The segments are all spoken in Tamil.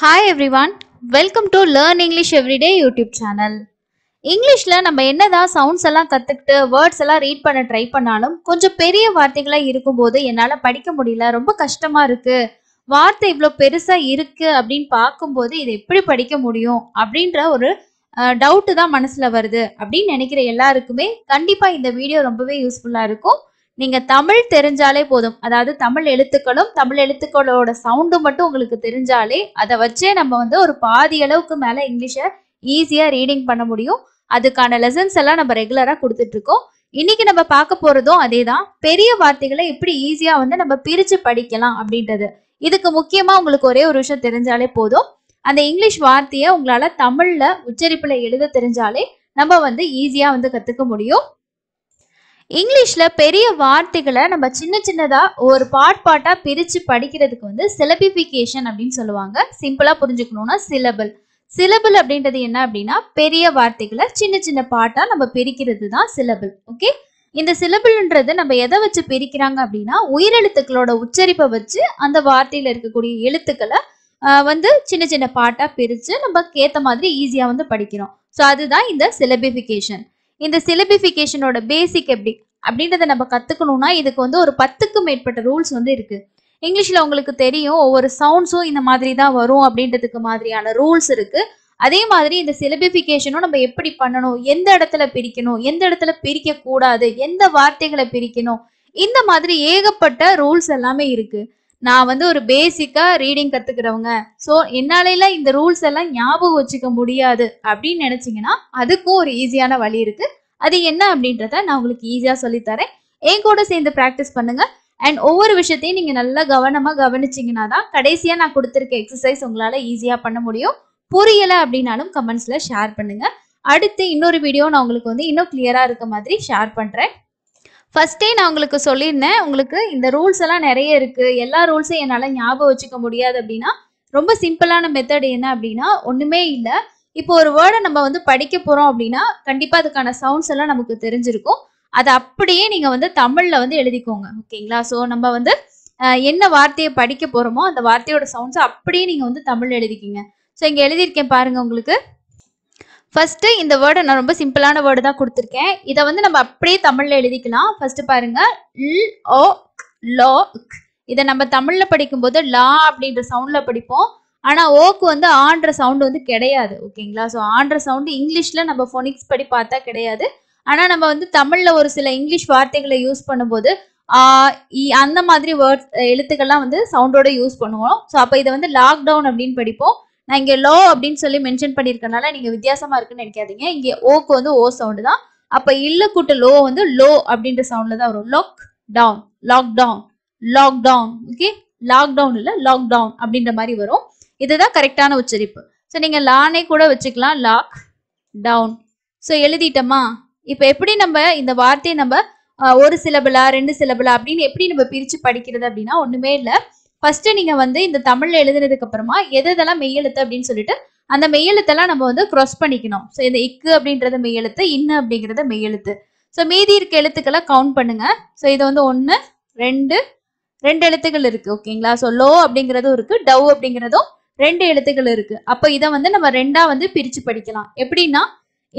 hi everyone welcome to learn English everyday YouTube channel இங்கிலீஷில் நம்ம என்னதான் சவுண்ட்ஸ் எல்லாம் கற்றுக்கிட்டு வேர்ட்ஸ் எல்லாம் ரீட் பண்ண ட்ரை பண்ணாலும் கொஞ்சம் பெரிய வார்த்தைகளாக இருக்கும்போது என்னால் படிக்க முடியல ரொம்ப கஷ்டமாக இருக்குது வார்த்தை இவ்வளோ பெருசாக இருக்குது அப்படின்னு பார்க்கும்போது இதை எப்படி படிக்க முடியும் அப்படின்ற ஒரு டவுட்டு தான் மனசில் வருது அப்படின்னு நினைக்கிற எல்லாருக்குமே கண்டிப்பாக இந்த வீடியோ ரொம்பவே யூஸ்ஃபுல்லாக இருக்கும் நீங்க தமிழ் தெரிஞ்சாலே போதும் அதாவது தமிழ் எழுத்துக்களும் தமிழ் எழுத்துக்களோட சவுண்டு மட்டும் உங்களுக்கு தெரிஞ்சாலே அதை வச்சே நம்ம வந்து ஒரு பாதி அளவுக்கு மேல இங்கிலீஷை ஈஸியா ரீடிங் பண்ண முடியும் அதுக்கான லெசன்ஸ் எல்லாம் நம்ம ரெகுலரா கொடுத்துட்டு இருக்கோம் இன்னைக்கு நம்ம பார்க்க போறதும் அதே தான் பெரிய வார்த்தைகளை எப்படி ஈஸியா வந்து நம்ம பிரிச்சு படிக்கலாம் அப்படின்றது இதுக்கு முக்கியமா உங்களுக்கு ஒரே ஒரு விஷயம் தெரிஞ்சாலே போதும் அந்த இங்கிலீஷ் வார்த்தையை உங்களால தமிழ்ல உச்சரிப்புல எழுத தெரிஞ்சாலே நம்ம வந்து ஈஸியா வந்து கத்துக்க முடியும் இங்கிலீஷில் பெரிய வார்த்தைகளை நம்ம சின்ன சின்னதாக ஒரு பாட் பாட்டாக பிரித்து படிக்கிறதுக்கு வந்து சிலபிஃபிகேஷன் அப்படின்னு சொல்லுவாங்க சிம்பிளாக புரிஞ்சுக்கணுன்னா சிலபல் சிலபிள் அப்படின்றது என்ன அப்படின்னா பெரிய வார்த்தைகளை சின்ன சின்ன பாட்டாக நம்ம பிரிக்கிறது தான் சிலபிள் ஓகே இந்த சிலபிள்ன்றது நம்ம எதை வச்சு பிரிக்கிறாங்க அப்படின்னா உயிரெழுத்துக்களோட உச்சரிப்பை வச்சு அந்த வார்த்தையில் இருக்கக்கூடிய எழுத்துக்களை வந்து சின்ன சின்ன பாட்டாக பிரித்து நம்ம கேத்த மாதிரி ஈஸியாக வந்து படிக்கிறோம் ஸோ அதுதான் இந்த சிலபிஃபிகேஷன் இந்த சிலபிஃபிகேஷனோட பேசிக் எப்படி அப்படின்றத நம்ம கத்துக்கணும்னா இதுக்கு வந்து ஒரு பத்துக்கும் மேற்பட்ட ரூல்ஸ் வந்து இருக்குது இங்கிலீஷில் உங்களுக்கு தெரியும் ஒவ்வொரு சவுண்ட்ஸும் இந்த மாதிரி தான் வரும் அப்படின்றதுக்கு மாதிரியான ரூல்ஸ் இருக்குது அதே மாதிரி இந்த சிலபிஃபிகேஷனும் நம்ம எப்படி பண்ணணும் எந்த இடத்துல பிரிக்கணும் எந்த இடத்துல பிரிக்க கூடாது எந்த வார்த்தைகளை பிரிக்கணும் இந்த மாதிரி ஏகப்பட்ட ரூல்ஸ் எல்லாமே இருக்குது நான் வந்து ஒரு பேசிக்காக ரீடிங் கத்துக்கிறவங்க ஸோ என்னால இந்த ரூல்ஸ் எல்லாம் ஞாபகம் வச்சுக்க முடியாது அப்படின்னு நினச்சிங்கன்னா அதுக்கும் ஒரு ஈஸியான வழி இருக்குது அது என்ன அப்படின்றத நான் உங்களுக்கு ஈஸியாக சொல்லித்தரேன் என் கூட சேர்ந்து ப்ராக்டிஸ் பண்ணுங்கள் அண்ட் ஒவ்வொரு விஷயத்தையும் நீங்கள் நல்லா கவனமாக கவனிச்சிங்கன்னா தான் கடைசியாக நான் கொடுத்துருக்க எக்ஸசைஸ் உங்களால் ஈஸியாக பண்ண முடியும் புரியலை அப்படின்னாலும் கமெண்ட்ஸில் ஷேர் பண்ணுங்கள் அடுத்து இன்னொரு வீடியோ நான் உங்களுக்கு வந்து இன்னும் கிளியரா இருக்க மாதிரி ஷேர் பண்ணுறேன் ஃபஸ்ட்டே நான் உங்களுக்கு சொல்லியிருந்தேன் உங்களுக்கு இந்த ரூல்ஸ் எல்லாம் நிறைய இருக்குது எல்லா ரூல்ஸும் என்னால் ஞாபகம் வச்சுக்க முடியாது அப்படின்னா ரொம்ப சிம்பிளான மெத்தட் என்ன அப்படின்னா ஒன்றுமே இல்லை இப்போ ஒரு வேர்டை நம்ம வந்து படிக்க போகிறோம் அப்படின்னா கண்டிப்பாக அதுக்கான சவுண்ட்ஸ் எல்லாம் நமக்கு தெரிஞ்சிருக்கும் அதை அப்படியே நீங்கள் வந்து தமிழில் வந்து எழுதிக்கோங்க ஓகேங்களா ஸோ நம்ம வந்து என்ன வார்த்தையை படிக்க போகிறோமோ அந்த வார்த்தையோட சவுண்ட்ஸை அப்படியே நீங்கள் வந்து தமிழ் எழுதிக்கிங்க ஸோ இங்கே எழுதியிருக்கேன் பாருங்கள் உங்களுக்கு ஃபர்ஸ்ட் இந்த வேர்டை நான் ரொம்ப சிம்பிளான வேர்டு தான் கொடுத்துருக்கேன் இதை வந்து நம்ம அப்படியே தமிழ்ல எழுதிக்கலாம் ஃபர்ஸ்ட் பாருங்க ல் ஓ லோ இதை நம்ம தமிழ்ல படிக்கும்போது லா அப்படின்ற சவுண்ட்ல படிப்போம் ஆனா ஓக்கு வந்து ஆன்ற சவுண்டு வந்து கிடையாது ஓகேங்களா ஸோ ஆன்ற சவுண்டு இங்கிலீஷ்ல நம்ம ஃபோனிக்ஸ் படி பார்த்தா கிடையாது ஆனா நம்ம வந்து தமிழ்ல ஒரு சில இங்கிலீஷ் வார்த்தைகளை யூஸ் பண்ணும்போது அந்த மாதிரி வேர்ட்ஸ் எழுத்துக்கள்லாம் வந்து சவுண்டோட யூஸ் பண்ணுவோம் ஸோ அப்போ இதை வந்து லாக்டவுன் அப்படின்னு படிப்போம் நான் இங்கே லோ அப்படின்னு சொல்லி மென்ஷன் பண்ணியிருக்கனால நீங்கள் வித்தியாசமாக இருக்குன்னு நினைக்காதீங்க இங்கே ஓக்கு வந்து ஓ சவுண்டு தான் அப்போ இல்ல கூட்ட லோ வந்து லோ அப்படின்ற சவுண்டில் தான் வரும் lockdown lockdown lockdown okay lockdown இல்லை லாக்டவுன் அப்படின்ற மாதிரி வரும் இதுதான் கரெக்டான உச்சரிப்பு ஸோ நீங்கள் லானே கூட வச்சுக்கலாம் லாக் டவுன் ஸோ எழுதிட்டோமா இப்போ எப்படி நம்ம இந்த வார்த்தையை நம்ம ஒரு சிலபிளா ரெண்டு சிலபிளா அப்படின்னு எப்படி நம்ம பிரித்து படிக்கிறது அப்படின்னா ஒன்றுமே இல்லை ஃபர்ஸ்ட் நீங்க வந்து இந்த தமிழ்ல எழுதுனதுக்கு அப்புறமா எதெல்லாம் மெய்யெழுத்து அப்படின்னு சொல்லிட்டு அந்த மெய்யெழுத்தெல்லாம் நம்ம வந்து க்ரஸ் பண்ணிக்கணும் ஸோ இந்த இக்கு அப்படின்றது மெய்யெழுத்து இன்னு அப்படிங்கிறத மெய்யெழுத்து ஸோ மீதி இருக்க எழுத்துக்களை கவுண்ட் பண்ணுங்க ஸோ இது வந்து ஒன்று ரெண்டு ரெண்டு எழுத்துக்கள் இருக்கு ஓகேங்களா ஸோ லோ அப்படிங்கிறதும் இருக்கு டவ் அப்படிங்கிறதும் ரெண்டு எழுத்துக்கள் இருக்கு அப்போ இதை வந்து நம்ம ரெண்டா வந்து பிரிச்சு படிக்கலாம் எப்படின்னா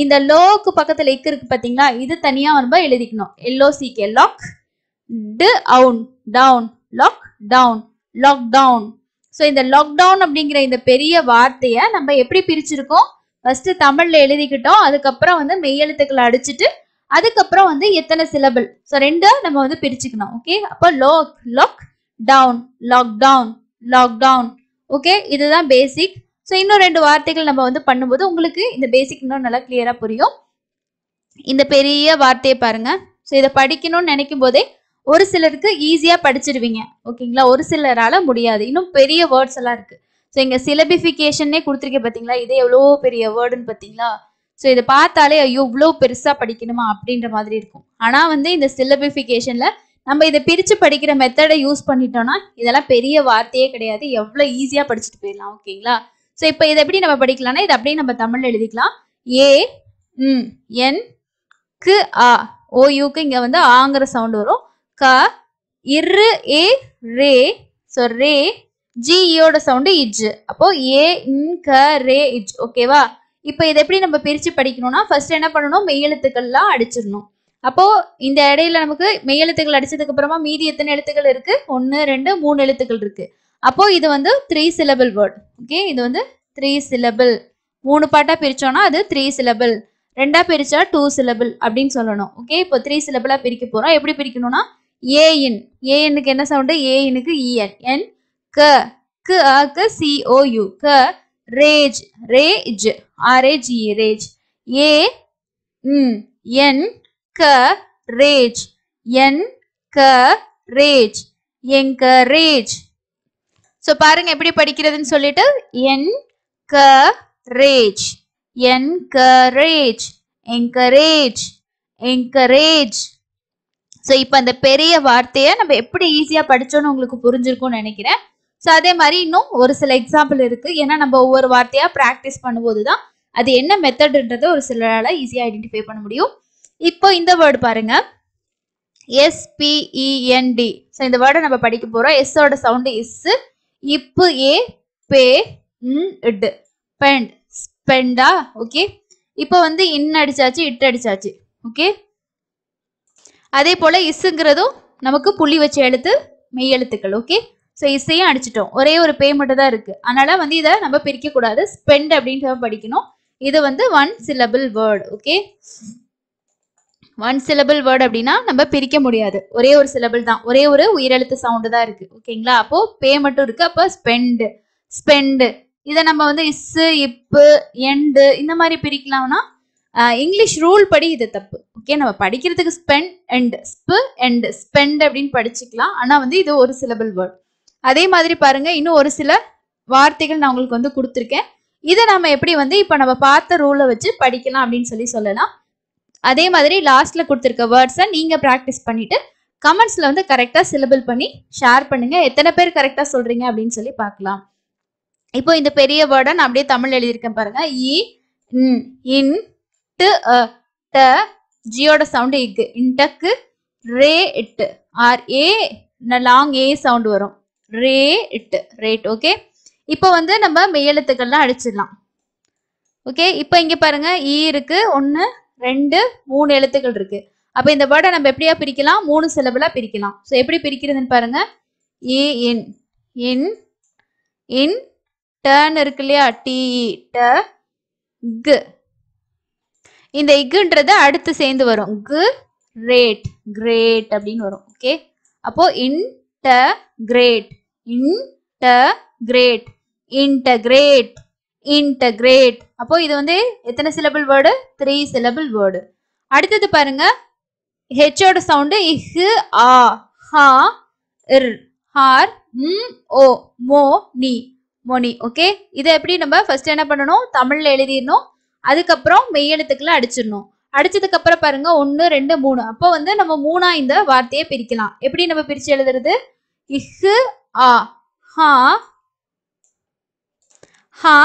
இந்த லோக்கு பக்கத்துல இக்கு இருக்கு பாத்தீங்களா இது தனியா வந்து எழுதிக்கணும் L O K lock D own down lockdown lockdown so இந்த லாக்டவுன் அப்படிங்கிற இந்த பெரிய வார்த்தையை நம்ம எப்படி பிரிச்சிருக்கோம் ஃபர்ஸ்ட் தமிழ்ல எழுதிக்கிட்டோம் அதுக்கப்புறம் வந்து மெய்யெழுத்துக்களை அடிச்சுட்டு அதுக்கப்புறம் வந்து எத்தனை சிலபிள் ஸோ ரெண்டு நம்ம வந்து பிரிச்சுக்கணும் ஓகே அப்போ lock lockdown lockdown lockdown okay இதுதான் பேசிக் ஸோ இன்னும் ரெண்டு வார்த்தைகள் நம்ம வந்து பண்ணும்போது உங்களுக்கு இந்த பேசிக் இன்னும் நல்லா கிளியரா புரியும் இந்த பெரிய வார்த்தையை பாருங்க ஸோ இதை படிக்கணும்னு நினைக்கும் போதே ஒரு சிலருக்கு ஈஸியாக படிச்சிருவீங்க ஓகேங்களா ஒரு சிலரால் முடியாது இன்னும் பெரிய வேர்ட்ஸ் எல்லாம் இருக்குது ஸோ இங்கே சிலபிஃபிகேஷன்னே கொடுத்துருக்க பார்த்தீங்களா இதே எவ்வளோ பெரிய வேர்டுன்னு பார்த்தீங்களா ஸோ இதை பார்த்தாலே ஐயோ இவ்வளோ பெருசாக படிக்கணுமா அப்படின்ற மாதிரி இருக்கும் ஆனால் வந்து இந்த சிலபிஃபிகேஷனில் நம்ம இதை பிரித்து படிக்கிற மெத்தடை யூஸ் பண்ணிட்டோம்னா இதெல்லாம் பெரிய வார்த்தையே கிடையாது எவ்வளோ ஈஸியாக படிச்சுட்டு போயிடலாம் ஓகேங்களா ஸோ இப்போ இதை எப்படி நம்ம படிக்கலாம்னா இதை அப்படியே நம்ம தமிழில் எழுதிக்கலாம் ஏ ம் என் கு ஆ யூக்கு இங்கே வந்து ஆங்கிற சவுண்ட் வரும் க இரு ஏ ரே ஸோ ரே ஜியோட சவுண்டு இஜ் அப்போ ஏ இன் க ரே இஜ் ஓகேவா இப்போ இதை எப்படி நம்ம பிரித்து படிக்கணும்னா ஃபர்ஸ்ட் என்ன பண்ணணும் மெய்யெழுத்துக்கள்லாம் அடிச்சிடணும் அப்போது இந்த இடையில நமக்கு மெய்யெழுத்துக்கள் அடித்ததுக்கப்புறமா மீதி எத்தனை எழுத்துக்கள் இருக்குது ஒன்று ரெண்டு மூணு எழுத்துக்கள் இருக்குது அப்போது இது வந்து த்ரீ சிலபிள் வேர்ட் ஓகே இது வந்து த்ரீ சிலபிள் மூணு பாட்டா பிரிச்சோம்னா அது த்ரீ சிலபிள் ரெண்டாக பிரிச்சா டூ சிலபிள் அப்படின்னு சொல்லணும் ஓகே இப்போ த்ரீ சிலபிளாக பிரிக்க போகிறோம் எப்படி பிரிக்கணும்னா ஏஎன் ஏஎனுக்கு என்ன சவுண்டு ஏஎனுக்கு இஎன் என் க கு அ க சிஓயு க ரேஜ் ரேஜ் ஆர்ஏஜி ரேஜ் ஏ ம் என் க ரேஜ் என் க ரேஜ் என்கரேஜ் ஸோ பாருங்க எப்படி படிக்கிறதுன்னு சொல்லிட்டு என் க rage encourage encourage encourage so இப்போ அந்த பெரிய வார்த்தையை நம்ம எப்படி ஈஸியாக படித்தோன்னு உங்களுக்கு புரிஞ்சிருக்கும்னு நினைக்கிறேன் ஸோ அதே மாதிரி இன்னும் ஒரு சில எக்ஸாம்பிள் இருக்குது ஏன்னா நம்ம ஒவ்வொரு வார்த்தையாக ப்ராக்டிஸ் பண்ணும்போது தான் அது என்ன மெத்தடுன்றதை ஒரு சிலரால் ஈஸியாக ஐடென்டிஃபை பண்ண முடியும் இப்போ இந்த வேர்டு பாருங்க எஸ்பிஇஎன்டி ஸோ e, இந்த வேர்டை நம்ம படிக்க போகிறோம் எஸ்ஸோட சவுண்டு எஸ் இப்பு ஏ பே இட் ஸ்பெண்ட் ஸ்பெண்டா ஓகே இப்போ வந்து இன் அடிச்சாச்சு இட் அடிச்சாச்சு ஓகே அதே போல் இஸ்ஸுங்கிறதும் நமக்கு புள்ளி வச்ச எழுத்து மெய் எழுத்துக்கள் ஓகே ஸோ இசையும் அடிச்சிட்டோம் ஒரே ஒரு பே மட்டும் தான் இருக்குது அதனால் வந்து இதை நம்ம பிரிக்கக்கூடாது ஸ்பெண்ட் அப்படின்னு படிக்கணும் இது வந்து one syllable word okay one syllable word அப்படின்னா நம்ம பிரிக்க முடியாது ஒரே ஒரு சிலபிள் தான் ஒரே ஒரு உயிரெழுத்து சவுண்டு தான் இருக்குது ஓகேங்களா அப்போது பே மட்டும் இருக்குது அப்போ ஸ்பெண்டு ஸ்பெண்டு இதை நம்ம வந்து இஸ்ஸு இப்பு எண்டு இந்த மாதிரி பிரிக்கலாம்னா இங்கிலீஷ் ரூல் படி இது தப்பு ஓகே நம்ம படிக்கிறதுக்கு ஸ்பெண்ட் அண்ட் ஸ்ப் அண்ட் ஸ்பெண்ட் அப்படின்னு படிச்சுக்கலாம் ஆனால் வந்து இது ஒரு சிலபிள் வேர்ட் அதே மாதிரி பாருங்க இன்னும் ஒரு சில வார்த்தைகள் நான் உங்களுக்கு வந்து கொடுத்துருக்கேன் இதை நம்ம எப்படி வந்து இப்போ நம்ம பார்த்த ரூலை வச்சு படிக்கலாம் அப்படின்னு சொல்லி சொல்லலாம் அதே மாதிரி லாஸ்ட்டில் கொடுத்துருக்க வேர்ட்ஸை நீங்கள் ப்ராக்டிஸ் பண்ணிவிட்டு கமெண்ட்ஸ்ல வந்து கரெக்டாக சிலபிள் பண்ணி ஷேர் பண்ணுங்கள் எத்தனை பேர் கரெக்டாக சொல்கிறீங்க அப்படின்னு சொல்லி பார்க்கலாம் இப்போ இந்த பெரிய வேர்டை நான் அப்படியே தமிழ் எழுதியிருக்கேன் பாருங்கள் இ இன் டு ட ஜியோட சவுண்டு இக்கு இன்டக்கு ரே இட்டு R A long A sound வரும் ரே இட்டு ரேட் ஓகே இப்போ வந்து நம்ம மெய்யெழுத்துக்கள்லாம் அடிச்சிடலாம் ஓகே இப்போ இங்கே பாருங்க இ e இருக்கு ஒன்று ரெண்டு மூணு எழுத்துக்கள் இருக்கு அப்போ இந்த வேர்டை நம்ம எப்படியா பிரிக்கலாம் மூணு சிலபிளா பிரிக்கலாம் ஸோ எப்படி பிரிக்கிறதுன்னு பாருங்க ஏ இன் இன் இன் டர்ன் இருக்கு இல்லையா டிஇ ட e, இந்த இக்குன்றது அடுத்து சேர்ந்து வரும் கு கிரேட் கிரேட் அப்படின்னு வரும் ஓகே அப்போ இன்டகிரேட் இன்டகிரேட் இன்டகிரேட் இன்டகிரேட் அப்போ இது வந்து எத்தனை syllable word three syllable word அடுத்தது பாருங்க ஹெச்சோட சவுண்டு இஹு ஆ ஹா இர் ஹார் ம் ஓ மோ நீ மொனி ஓகே இதை எப்படி நம்ம ஃபர்ஸ்ட் என்ன பண்ணணும் தமிழ்ல எழுதிடணும் அதுக்கப்புறம் மெய்யெழுத்துக்களை அடிச்சிடணும் அடிச்சதுக்கு அப்புறம் பாருங்க ஒன்று ரெண்டு மூணு அப்போ வந்து நம்ம மூணா இந்த வார்த்தையை பிரிக்கலாம் எப்படி நம்ம பிரிச்சு எழுதுறது இஹு ஆ ஹா ஹா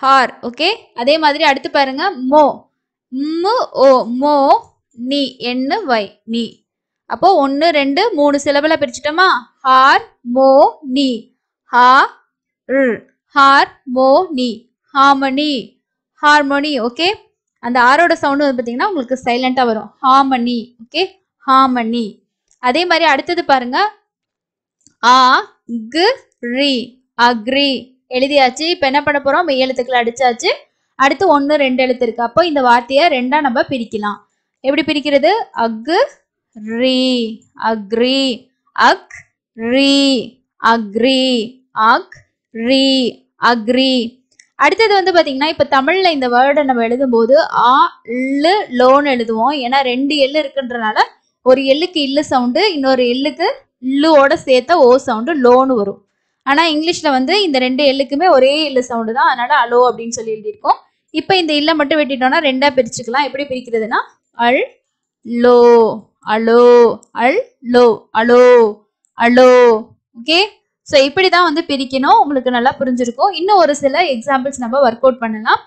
ஹார் ஓகே அதே மாதிரி அடுத்து பாருங்க மோ மு ஓ மோ நீ என்னு வை நீ அப்போ ஒன்று ரெண்டு மூணு சிலபிள பிரிச்சுட்டோமா ஹார் மோ நீ ஹா ஹார் மோ நீ ஹாமணி ஹார்மோனி ஓகே அந்த ஆரோட சவுண்டு வந்து பார்த்தீங்கன்னா உங்களுக்கு சைலண்டாக வரும் ஹார்மனி ஓகே ஹார்மனி அதே மாதிரி அடுத்தது பாருங்க ஆ கு ரி அக்ரி எழுதியாச்சு இப்போ என்ன பண்ண போகிறோம் மெய் எழுத்துக்கள் அடிச்சாச்சு அடுத்து ஒன்று ரெண்டு எழுத்து இருக்கு அப்போ இந்த வார்த்தையை ரெண்டாக நம்ம பிரிக்கலாம் எப்படி பிரிக்கிறது அக்கு ரி அக்ரி அக் ரி அக்ரி அக் ரி அக்ரி அடுத்தது வந்து பார்த்தீங்கன்னா இப்போ தமிழில் இந்த வேர்டை நம்ம எழுதும்போது ஆ ல் லோன்னு எழுதுவோம் ஏன்னா ரெண்டு எள்ளு இருக்குன்றனால ஒரு எள்ளுக்கு இல்லு சவுண்டு இன்னொரு எள்ளுக்கு லுவோட சேர்த்த ஓ சவுண்டு லோன்னு வரும் ஆனால் இங்கிலீஷில் வந்து இந்த ரெண்டு எல்லுக்குமே ஒரே எல்லு சவுண்டு தான் அதனால் அலோ அப்படின்னு சொல்லி எழுதியிருக்கோம் இப்போ இந்த இல்லை மட்டும் வெட்டிட்டோம்னா ரெண்டாக பிரிச்சுக்கலாம் எப்படி பிரிக்கிறதுனா allow allow allow allow allow okay so இப்படிதான் வந்து பிரிக்கணும் உங்களுக்கு நல்லா புரிஞ்சிருக்கும் இன்னும் ஒரு சில எக்ஸாம்பிள்ஸ் நம்ம ஒர்க் அவுட் பண்ணலாம்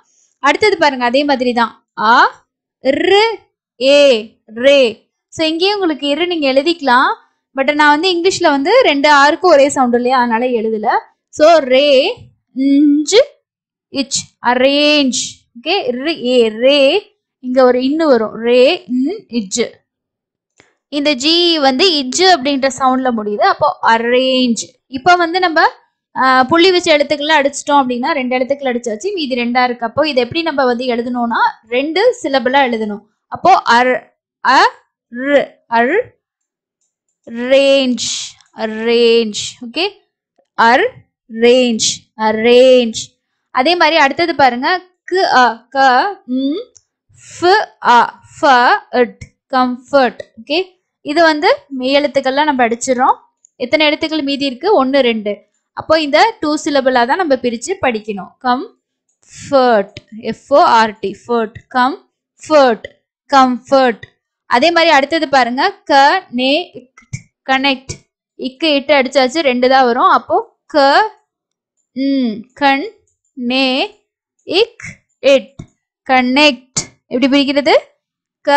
அடுத்தது பாருங்க அதே மாதிரி தான் ஆ ரு ஏ ரே ஸோ இங்கேயும் உங்களுக்கு இரு நீங்கள் எழுதிக்கலாம் பட் நான் வந்து இங்கிலீஷில் வந்து ரெண்டு ஆருக்கும் ஒரே சவுண்ட் இல்லையா அதனால எழுதல ஸோ ரே இஞ்சு இச் அரேஞ்ச் ஓகே ஏ ரே இங்கே ஒரு இன்னு வரும் ரே இஜ் இந்த ஜி வந்து இஜ் அப்படின்ற சவுண்டில் முடியுது அப்போ அரேஞ்ச் இப்போ வந்து நம்ம புள்ளி வச்சு எழுத்துக்களை அடிச்சிட்டோம் அப்படின்னா ரெண்டு எழுத்துக்கள் அடிச்சாச்சு மீதி ரெண்டா இருக்கு அப்போ இது எப்படி நம்ம வந்து எழுதணும்னா ரெண்டு சிலபிளா எழுதணும் அப்போ ar a ar range range okay ar range range அதே மாதிரி அடுத்தது பாருங்க கு அ க ம் ஃபு அ ஃப இட் கம்ஃபர்ட் ஓகே இது வந்து மெய் எழுத்துக்கள்லாம் நம்ம அடிச்சிடறோம் எத்தனை எழுத்துக்கள் மீதி இருக்கு ஒன்று ரெண்டு அப்போ இந்த டூ சிலபிளாக தான் நம்ம பிரித்து படிக்கணும் comfort F O R T fort comfort comfort அதே மாதிரி அடுத்தது பாருங்க க நே கனெக்ட் இக்கு இட்டு அடிச்சாச்சு ரெண்டு தான் வரும் அப்போ க கண் நே இக் இட் கனெக்ட் எப்படி பிரிக்கிறது க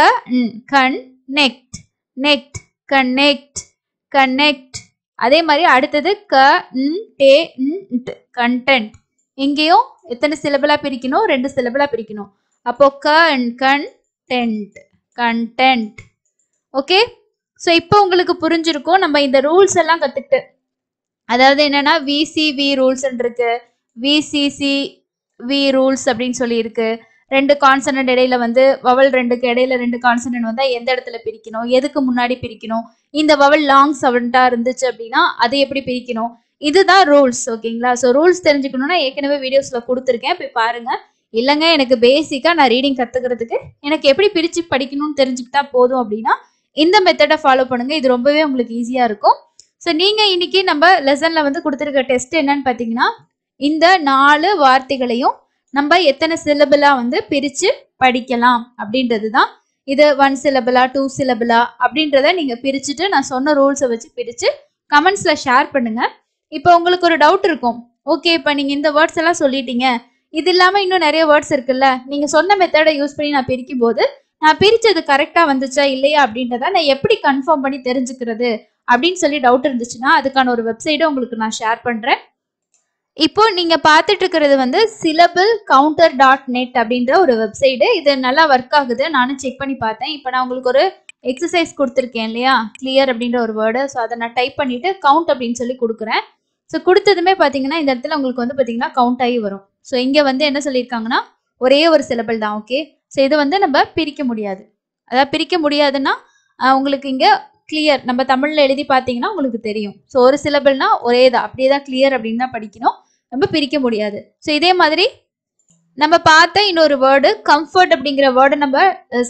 கண் நெக்ட் நெக்ட் கனெக்ட் கனெக்ட் அதே மாதிரி அடுத்தது க ந் டே கண்டென்ட் எங்கேயும் எத்தனை சிலபிளா பிரிக்கணும் ரெண்டு சிலபிளா பிரிக்கணும் அப்போ க content content okay so இப்போ உங்களுக்கு புரிஞ்சிருக்கும் நம்ம இந்த ரூல்ஸ் எல்லாம் கற்றுக்கிட்டு அதாவது என்னன்னா விசிவி ரூல்ஸ் இருக்கு விசிசி வி ரூல்ஸ் அப்படின்னு சொல்லி இருக்கு ரெண்டு கான்சனன்ட் இடையில வந்து வவல் ரெண்டுக்கு இடையில ரெண்டு கான்சனன்ட் வந்தா எந்த இடத்துல பிரிக்கணும் எதுக்கு முன்னாடி பிரிக்கணும் இந்த வவல் லாங் சவுண்டா இருந்துச்சு அப்படின்னா அதை எப்படி பிரிக்கணும் இதுதான் ரூல்ஸ் ஓகேங்களா ஸோ ரூல்ஸ் தெரிஞ்சுக்கணும்னா ஏற்கனவே வீடியோஸ்ல கொடுத்துருக்கேன் போய் பாருங்க இல்லைங்க எனக்கு பேசிக்கா நான் ரீடிங் கத்துக்கிறதுக்கு எனக்கு எப்படி பிரிச்சு படிக்கணும்னு தெரிஞ்சுக்கிட்டா போதும் அப்படின்னா இந்த மெத்தடை ஃபாலோ பண்ணுங்க இது ரொம்பவே உங்களுக்கு ஈஸியா இருக்கும் ஸோ நீங்க இன்னைக்கு நம்ம லெசன்ல வந்து கொடுத்துருக்க டெஸ்ட் என்னன்னு பாத்தீங்கன்னா இந்த நாலு வார்த்தைகளையும் நம்ம எத்தனை சிலபிளா வந்து பிரிச்சு படிக்கலாம் அப்படின்றது தான் இது ஒன் சிலபிளா டூ சிலபிளா அப்படின்றத நீங்க பிரிச்சுட்டு நான் சொன்ன ரூல்ஸை வச்சு பிரிச்சு கமெண்ட்ஸ்ல ஷேர் பண்ணுங்க இப்போ உங்களுக்கு ஒரு டவுட் இருக்கும் ஓகே இப்போ நீங்க இந்த வேர்ட்ஸ் எல்லாம் சொல்லிட்டீங்க இது இல்லாம இன்னும் நிறைய வேர்ட்ஸ் இருக்குல்ல நீங்க சொன்ன மெத்தடை யூஸ் பண்ணி நான் பிரிக்கும் போது நான் பிரிச்சது கரெக்டா வந்துச்சா இல்லையா அப்படின்றத நான் எப்படி கன்ஃபார்ம் பண்ணி தெரிஞ்சுக்கிறது அப்படின்னு சொல்லி டவுட் இருந்துச்சுன்னா அதுக்கான ஒரு வெப்சைட்டை உங்களுக்கு நான் ஷேர் பண்றேன் இப்போ நீங்க பார்த்துட்டு இருக்கிறது வந்து சிலபிள் கவுண்டர் டாட் நெட் அப்படின்ற ஒரு வெப்சைடு இது நல்லா ஒர்க் ஆகுது நானும் செக் பண்ணி பார்த்தேன் இப்போ நான் உங்களுக்கு ஒரு எக்ஸசைஸ் கொடுத்துருக்கேன் இல்லையா கிளியர் அப்படின்ற ஒரு வேர்டு ஸோ அதை நான் டைப் பண்ணிட்டு கவுண்ட் அப்படின்னு சொல்லி கொடுக்குறேன் ஸோ கொடுத்ததுமே பார்த்தீங்கன்னா இந்த இடத்துல உங்களுக்கு வந்து பார்த்தீங்கன்னா கவுண்ட் ஆகி வரும் ஸோ இங்கே வந்து என்ன சொல்லியிருக்காங்கன்னா ஒரே ஒரு சிலபிள் தான் ஓகே ஸோ இது வந்து நம்ம பிரிக்க முடியாது அதாவது பிரிக்க முடியாதுன்னா உங்களுக்கு இங்கே கிளியர் நம்ம தமிழில் எழுதி பார்த்தீங்கன்னா உங்களுக்கு தெரியும் ஸோ ஒரு சிலபிள்னா ஒரே தான் அப்படியே தான் கிளியர் அப்படின்னு தான் படிக்கணும் நம்ம பிரிக்க முடியாது ஸோ இதே மாதிரி நம்ம பார்த்த இன்னொரு வேர்டு கம்ஃபர்ட் அப்படிங்கிற வேர்டை நம்ம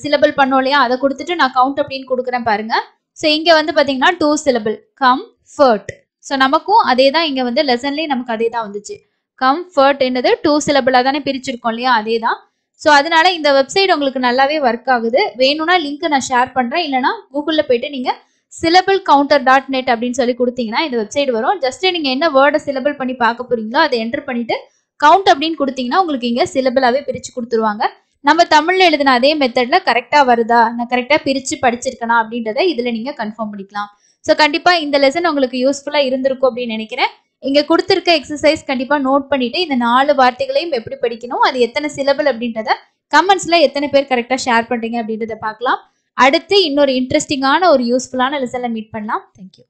சிலபிள் பண்ணோம் இல்லையா அதை கொடுத்துட்டு நான் கவுண்ட் அப்படின்னு கொடுக்குறேன் பாருங்க ஸோ இங்கே வந்து பார்த்தீங்கன்னா டூ சிலபிள் கம்ஃபர்ட் ஸோ நமக்கும் அதே தான் இங்கே வந்து லெசன்லேயே நமக்கு அதே தான் வந்துச்சு கம்ஃபர்ட் என்னது டூ சிலபிளாக தானே பிரிச்சிருக்கோம் இல்லையா அதே தான் ஸோ அதனால இந்த வெப்சைட் உங்களுக்கு நல்லாவே ஒர்க் ஆகுது வேணும்னா லிங்க் நான் ஷேர் பண்ணுறேன் இல்லைனா கூகுளில் போயிட்டு நீங்கள் சிலபிள் கவுண்டர் டாட் நெட் அப்படின்னு சொல்லி கொடுத்தீங்கன்னா இந்த வெப்சைட் வரும் ஜஸ்ட் நீங்கள் என்ன வேர்டை சிலபிள் பண்ணி பார்க்க போறீங்களோ அதை என்டர் பண்ணிட்டு கவுண்ட் அப்படின்னு கொடுத்தீங்கன்னா உங்களுக்கு இங்கே சிலபிளாகவே பிரித்து கொடுத்துருவாங்க நம்ம தமிழ்ல எழுதின அதே மெத்தடில் கரெக்டாக வருதா நான் கரெக்டாக பிரிச்சு படிச்சிருக்கணும் அப்படின்றத இதுல நீங்க கன்ஃபார்ம் பண்ணிக்கலாம் ஸோ கண்டிப்பா இந்த லெசன் உங்களுக்கு யூஸ்ஃபுல்லாக இருந்திருக்கும் அப்படின்னு நினைக்கிறேன் இங்கே கொடுத்துருக்க எக்ஸசைஸ் கண்டிப்பாக நோட் பண்ணிவிட்டு இந்த நாலு வார்த்தைகளையும் எப்படி படிக்கணும் அது எத்தனை சிலபிள் அப்படின்றத கமெண்ட்ஸ்ல எத்தனை பேர் கரெக்டாக ஷேர் பண்றீங்க அப்படின்றத பார்க்கலாம் அடுத்து இன்னொரு இன்ட்ரெஸ்டிங்கான ஒரு யூஸ்ஃபுல்லான லெசனில் மீட் பண்ணலாம் தேங்க்யூ